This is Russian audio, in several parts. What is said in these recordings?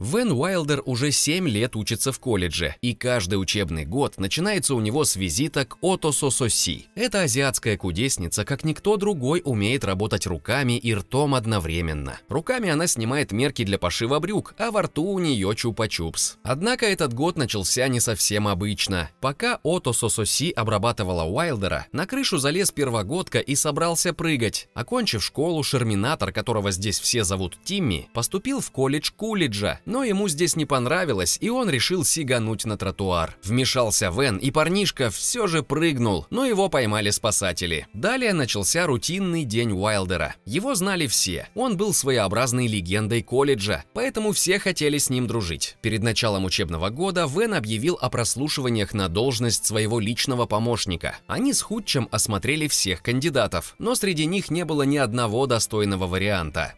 Вен Уайлдер уже 7 лет учится в колледже, и каждый учебный год начинается у него с визита к Ото Сососи. Эта азиатская кудесница, как никто другой, умеет работать руками и ртом одновременно. Руками она снимает мерки для пошива брюк, а во рту у нее чупа-чупс. Однако этот год начался не совсем обычно. Пока Ото Сососи обрабатывала Уайлдера, на крышу залез первогодка и собрался прыгать. Окончив школу, шерминатор, которого здесь все зовут Тимми, поступил в колледж Кулиджа, но ему здесь не понравилось, и он решил сигануть на тротуар. Вмешался Вен, и парнишка все же прыгнул, но его поймали спасатели. Далее начался рутинный день Уайлдера. Его знали все, он был своеобразной легендой колледжа, поэтому все хотели с ним дружить. Перед началом учебного года Вен объявил о прослушиваниях на должность своего личного помощника. Они с Худчем осмотрели всех кандидатов, но среди них не было ни одного достойного варианта.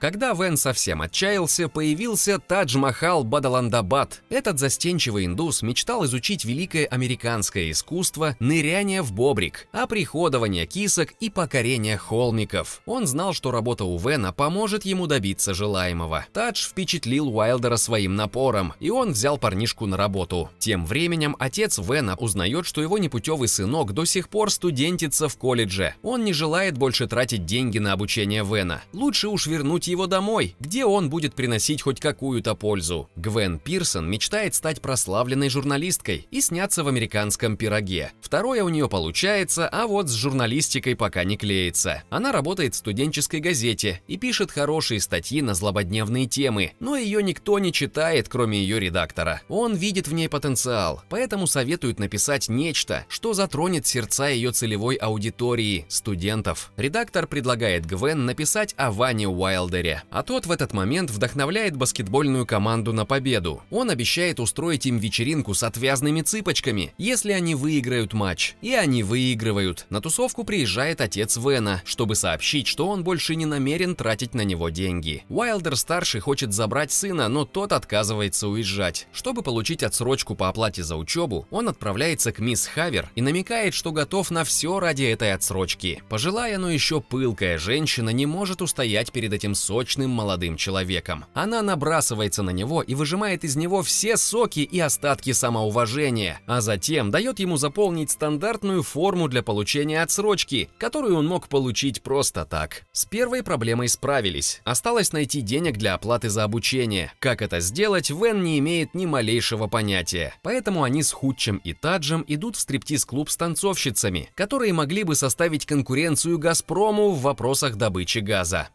Когда Вен совсем отчаялся, появился Тадж Махал Бадаландабад. Этот застенчивый индус мечтал изучить великое американское искусство ныряния в бобрик, оприходование кисок и покорение холмиков. Он знал, что работа у Вена поможет ему добиться желаемого. Тадж впечатлил Уайлдера своим напором, и он взял парнишку на работу. Тем временем отец Вена узнает, что его непутевый сынок до сих пор студентится в колледже. Он не желает больше тратить деньги на обучение Гвена. Лучше уж вернуть его домой, где он будет приносить хоть какую-то пользу. Гвен Пирсон мечтает стать прославленной журналисткой и сняться в американском пироге. Второе у нее получается, а вот с журналистикой пока не клеится. Она работает в студенческой газете и пишет хорошие статьи на злободневные темы, но ее никто не читает, кроме ее редактора. Он видит в ней потенциал, поэтому советует написать нечто, что затронет сердца ее целевой аудитории – студентов. Редактор предлагает Гвен написать написать о Ване Уайлдере. А тот в этот момент вдохновляет баскетбольную команду на победу. Он обещает устроить им вечеринку с отвязными цыпочками, если они выиграют матч. И они выигрывают. На тусовку приезжает отец Вена, чтобы сообщить, что он больше не намерен тратить на него деньги. Уайлдер-старший хочет забрать сына, но тот отказывается уезжать. Чтобы получить отсрочку по оплате за учебу, он отправляется к мисс Хавер и намекает, что готов на все ради этой отсрочки. Пожилая, но еще пылкая женщина не может устоять перед этим сочным молодым человеком. Она набрасывается на него и выжимает из него все соки и остатки самоуважения, а затем дает ему заполнить стандартную форму для получения отсрочки, которую он мог получить просто так. С первой проблемой справились. Осталось найти денег для оплаты за обучение. Как это сделать, Вен не имеет ни малейшего понятия. Поэтому они с Худчем и Таджем идут в стриптиз-клуб с танцовщицами, которые могли бы составить конкуренцию «Газпрому» в вопросах добычи газа.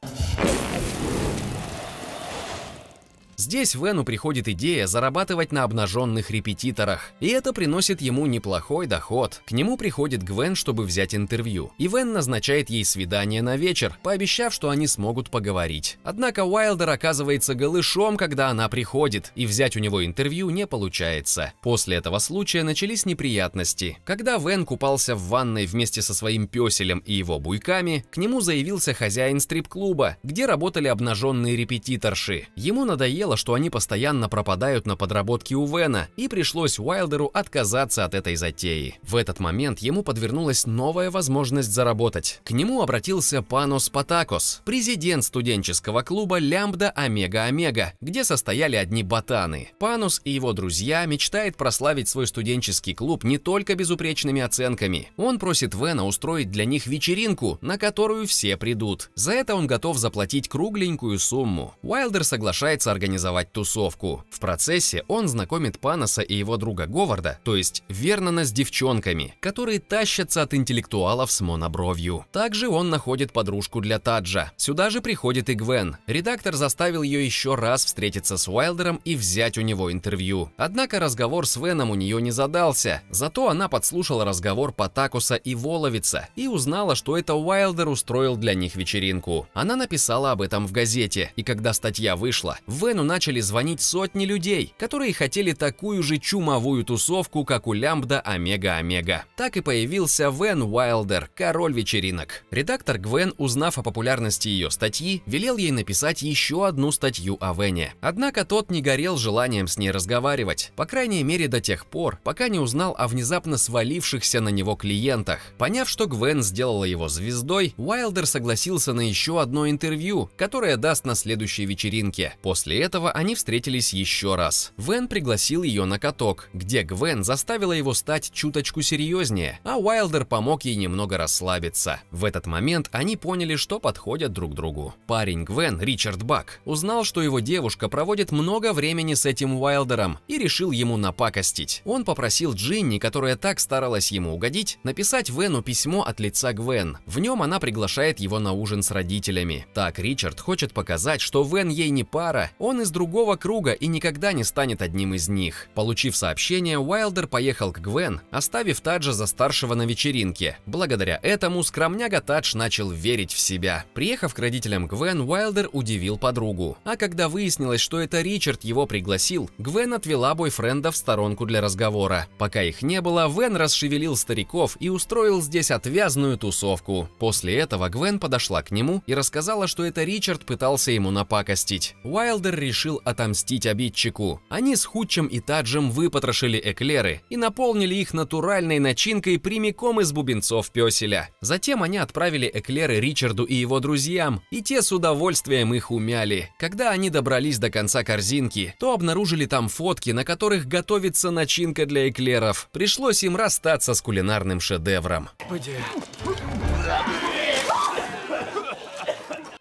Здесь Вену приходит идея зарабатывать на обнаженных репетиторах, и это приносит ему неплохой доход. К нему приходит Гвен, чтобы взять интервью, и Вен назначает ей свидание на вечер, пообещав, что они смогут поговорить. Однако Уайлдер оказывается голышом, когда она приходит, и взять у него интервью не получается. После этого случая начались неприятности. Когда Вен купался в ванной вместе со своим песелем и его буйками, к нему заявился хозяин стрип-клуба, где работали обнаженные репетиторши. Ему надоело дело, что они постоянно пропадают на подработке у Вена, и пришлось Уайлдеру отказаться от этой затеи. В этот момент ему подвернулась новая возможность заработать. К нему обратился Панос Патакос, президент студенческого клуба Лямбда Омега Омега, где состояли одни ботаны. Панос и его друзья мечтают прославить свой студенческий клуб не только безупречными оценками. Он просит Вена устроить для них вечеринку, на которую все придут. За это он готов заплатить кругленькую сумму. Уайлдер соглашается организовать организовать тусовку. В процессе он знакомит Паноса и его друга Говарда, то есть Вернона с девчонками, которые тащатся от интеллектуалов с монобровью. Также он находит подружку для Таджа. Сюда же приходит и Гвен. Редактор заставил ее еще раз встретиться с Уайлдером и взять у него интервью. Однако разговор с Веном у нее не задался, зато она подслушала разговор Патакуса и Воловица и узнала, что это Уайлдер устроил для них вечеринку. Она написала об этом в газете, и когда статья вышла, Вену телефону начали звонить сотни людей, которые хотели такую же чумовую тусовку, как у Лямбда Омега Омега. Так и появился Вен Уайлдер, король вечеринок. Редактор Гвен, узнав о популярности ее статьи, велел ей написать еще одну статью о Вене. Однако тот не горел желанием с ней разговаривать, по крайней мере до тех пор, пока не узнал о внезапно свалившихся на него клиентах. Поняв, что Гвен сделала его звездой, Уайлдер согласился на еще одно интервью, которое даст на следующей вечеринке. После этого этого они встретились еще раз. Вен пригласил ее на каток, где Гвен заставила его стать чуточку серьезнее, а Уайлдер помог ей немного расслабиться. В этот момент они поняли, что подходят друг другу. Парень Гвен, Ричард Бак, узнал, что его девушка проводит много времени с этим Уайлдером и решил ему напакостить. Он попросил Джинни, которая так старалась ему угодить, написать Вену письмо от лица Гвен. В нем она приглашает его на ужин с родителями. Так Ричард хочет показать, что Вен ей не пара, он из другого круга и никогда не станет одним из них. Получив сообщение, Уайлдер поехал к Гвен, оставив Таджа за старшего на вечеринке. Благодаря этому скромняга Тадж начал верить в себя. Приехав к родителям Гвен, Уайлдер удивил подругу. А когда выяснилось, что это Ричард его пригласил, Гвен отвела бойфренда в сторонку для разговора. Пока их не было, Вен расшевелил стариков и устроил здесь отвязную тусовку. После этого Гвен подошла к нему и рассказала, что это Ричард пытался ему напакостить. Уайлдер решил решил отомстить обидчику. Они с Хутчем и Таджем выпотрошили эклеры и наполнили их натуральной начинкой прямиком из бубенцов песеля. Затем они отправили эклеры Ричарду и его друзьям, и те с удовольствием их умяли. Когда они добрались до конца корзинки, то обнаружили там фотки, на которых готовится начинка для эклеров. Пришлось им расстаться с кулинарным шедевром. Где?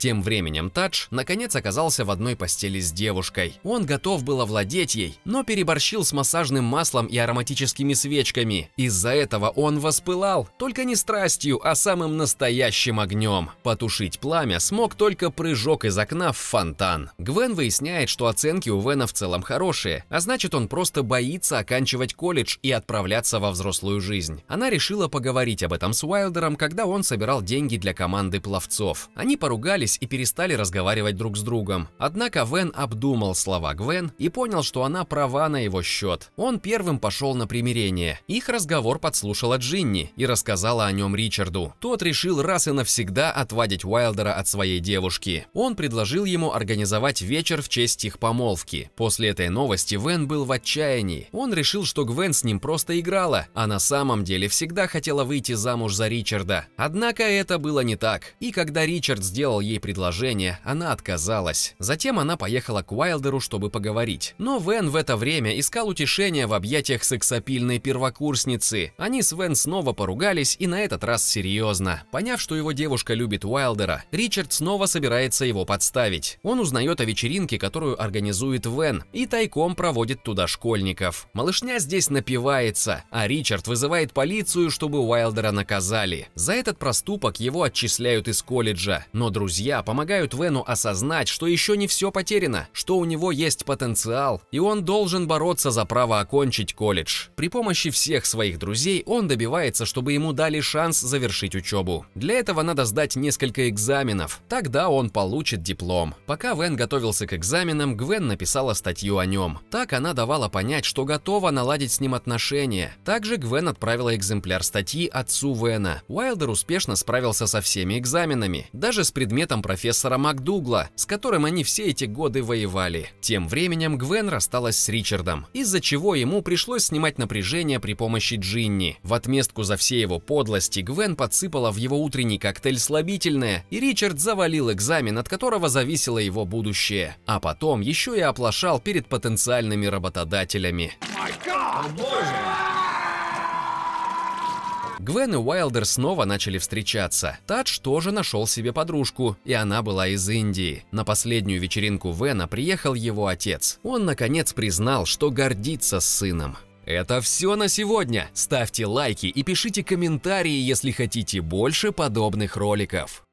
Тем временем Тадж наконец оказался в одной постели с девушкой. Он готов был овладеть ей, но переборщил с массажным маслом и ароматическими свечками. Из-за этого он воспылал, только не страстью, а самым настоящим огнем. Потушить пламя смог только прыжок из окна в фонтан. Гвен выясняет, что оценки у Вена в целом хорошие, а значит он просто боится оканчивать колледж и отправляться во взрослую жизнь. Она решила поговорить об этом с Уайлдером, когда он собирал деньги для команды пловцов. Они поругались поссорились и перестали разговаривать друг с другом. Однако Вен обдумал слова Гвен и понял, что она права на его счет. Он первым пошел на примирение. Их разговор подслушала Джинни и рассказала о нем Ричарду. Тот решил раз и навсегда отвадить Уайлдера от своей девушки. Он предложил ему организовать вечер в честь их помолвки. После этой новости Вен был в отчаянии. Он решил, что Гвен с ним просто играла, а на самом деле всегда хотела выйти замуж за Ричарда. Однако это было не так. И когда Ричард сделал ей предложение, она отказалась. Затем она поехала к Уайлдеру, чтобы поговорить. Но Вен в это время искал утешения в объятиях сексапильной первокурсницы. Они с Вен снова поругались и на этот раз серьезно. Поняв, что его девушка любит Уайлдера, Ричард снова собирается его подставить. Он узнает о вечеринке, которую организует Вен, и тайком проводит туда школьников. Малышня здесь напивается, а Ричард вызывает полицию, чтобы Уайлдера наказали. За этот проступок его отчисляют из колледжа, но друзья друзья помогают Вену осознать, что еще не все потеряно, что у него есть потенциал, и он должен бороться за право окончить колледж. При помощи всех своих друзей он добивается, чтобы ему дали шанс завершить учебу. Для этого надо сдать несколько экзаменов, тогда он получит диплом. Пока Вен готовился к экзаменам, Гвен написала статью о нем. Так она давала понять, что готова наладить с ним отношения. Также Гвен отправила экземпляр статьи отцу Вена. Уайлдер успешно справился со всеми экзаменами, даже с предметом профессора МакДугла, с которым они все эти годы воевали. Тем временем Гвен рассталась с Ричардом, из-за чего ему пришлось снимать напряжение при помощи Джинни. В отместку за все его подлости Гвен подсыпала в его утренний коктейль слабительное, и Ричард завалил экзамен, от которого зависело его будущее. А потом еще и оплошал перед потенциальными работодателями. О, Боже! Гвен и Уайлдер снова начали встречаться. Тадж тоже нашел себе подружку, и она была из Индии. На последнюю вечеринку Вена приехал его отец. Он, наконец, признал, что гордится сыном. Это все на сегодня. Ставьте лайки и пишите комментарии, если хотите больше подобных роликов.